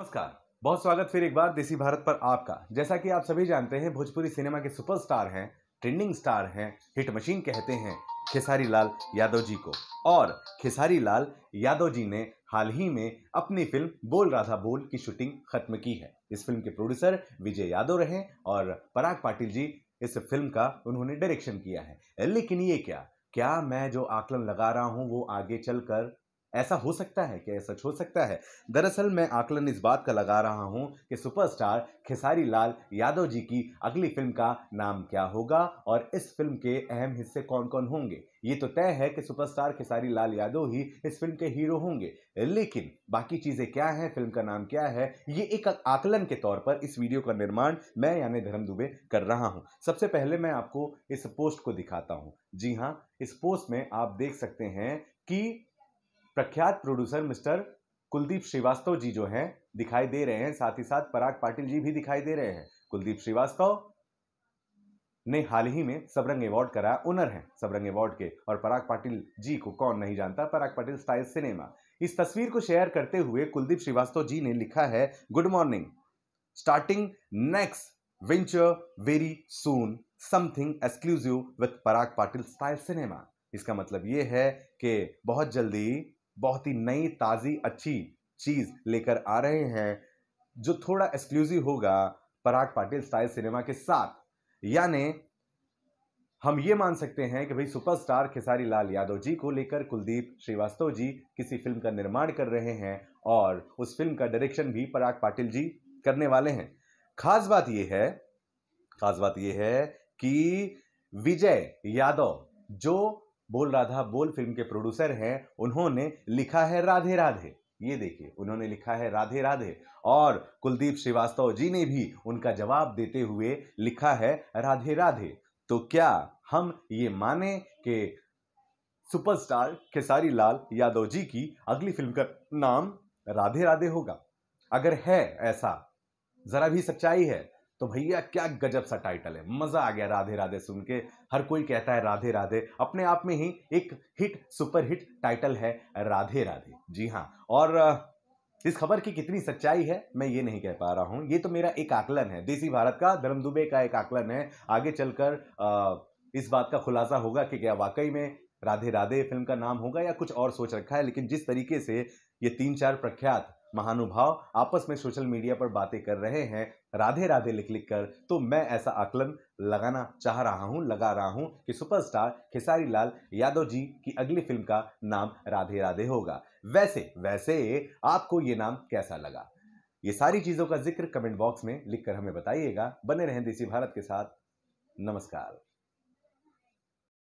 नमस्कार बहुत स्वागत फिर एक बार देसी भारत पर आपका जैसा कि आप सभी जानते हैं भोजपुरी सिनेमा के सुपरस्टार हैं ट्रेंडिंग स्टार हैं हिट मशीन कहते हैं खेसारी लाल यादव जी को और खेसारी लाल यादव जी ने हाल ही में अपनी फिल्म बोल राधा बोल की शूटिंग खत्म की है इस फिल्म के प्रोड्यूसर विजय यादव रहे और पराग पाटिल जी इस फिल्म का उन्होंने डायरेक्शन किया है लेकिन ये क्या क्या मैं जो आकलन लगा रहा हूँ वो आगे चलकर ऐसा हो सकता है क्या सच हो सकता है दरअसल मैं आकलन इस बात का लगा रहा हूं कि सुपरस्टार खेसारी लाल यादव जी की अगली फिल्म का नाम क्या होगा और इस फिल्म के अहम हिस्से कौन कौन होंगे ये तो तय है कि सुपरस्टार खेसारी लाल यादव ही इस फिल्म के हीरो होंगे लेकिन बाकी चीज़ें क्या हैं फिल्म का नाम क्या है ये एक आकलन के तौर पर इस वीडियो का निर्माण मैं यानी धर्म दुबे कर रहा हूँ सबसे पहले मैं आपको इस पोस्ट को दिखाता हूँ जी हाँ इस पोस्ट में आप देख सकते हैं कि प्रख्यात प्रोड्यूसर मिस्टर कुलदीप श्रीवास्तव जी जो हैं दिखाई दे रहे हैं साथ ही साथ पराग पाटिल जी भी दिखाई दे रहे हैं कुलदीप श्रीवास्तव ने हाल ही में सबरंग अवार्ड कराया ओनर हैं सबरंग अवार्ड के और पराग पाटिल जी को कौन नहीं जानता पराग पाटिल स्टाइल सिनेमा इस तस्वीर को शेयर करते हुए कुलदीप श्रीवास्तव जी ने लिखा है good morning starting next venture very soon something exclusive with Parag Patil style cinema इसका मतलब ये है कि बहुत जल्दी बहुत ही नई ताज़ी अच्छी चीज़ लेकर आ रहे हैं जो थोड़ा एक्सक्लूसिव होगा पराग पाटिल स्टाइल सिनेमा के साथ यानी हम ये मान सकते हैं कि भाई सुपरस्टार खेसारी लाल यादव जी को लेकर कुलदीप श्रीवास्तव जी किसी फिल्म का निर्माण कर रहे हैं और उस फिल्म का डायरेक्शन भी पराग पाटिल जी करने वाले हैं खास बात यह है खास बात यह है कि विजय यादव जो बोल राधा बोल फिल्म के प्रोड्यूसर हैं उन्होंने लिखा है राधे राधे ये देखिए उन्होंने लिखा है राधे राधे और कुलदीप श्रीवास्तव जी ने भी उनका जवाब देते हुए लिखा है राधे राधे तो क्या हम ये माने कि सुपरस्टार खेसारी लाल यादव जी की अगली फिल्म का नाम राधे राधे होगा अगर है ऐसा जरा भी सच्चाई है तो भैया क्या गजब सा टाइटल है मजा आ गया राधे राधे सुन के हर कोई कहता है राधे राधे अपने आप में ही एक हिट सुपर हिट टाइटल है राधे राधे जी हाँ और इस खबर की कितनी सच्चाई है मैं ये नहीं कह पा रहा हूँ ये तो मेरा एक आकलन है देसी भारत का धर्म दुबे का एक आकलन है आगे चलकर इस बात का खुलासा होगा कि क्या वाकई में राधे राधे फिल्म का नाम होगा या कुछ और सोच रखा है लेकिन जिस तरीके से ये तीन चार प्रख्यात महानुभाव आपस में सोशल मीडिया पर बातें कर रहे हैं राधे राधे लिख लिख कर तो मैं ऐसा आकलन लगाना चाह रहा हूं लगा रहा हूं कि सुपरस्टार खेसारी लाल यादव जी की अगली फिल्म का नाम राधे राधे होगा वैसे वैसे आपको ये नाम कैसा लगा ये सारी चीज़ों का जिक्र कमेंट बॉक्स में लिखकर हमें बताइएगा बने रहें देसी भारत के साथ नमस्कार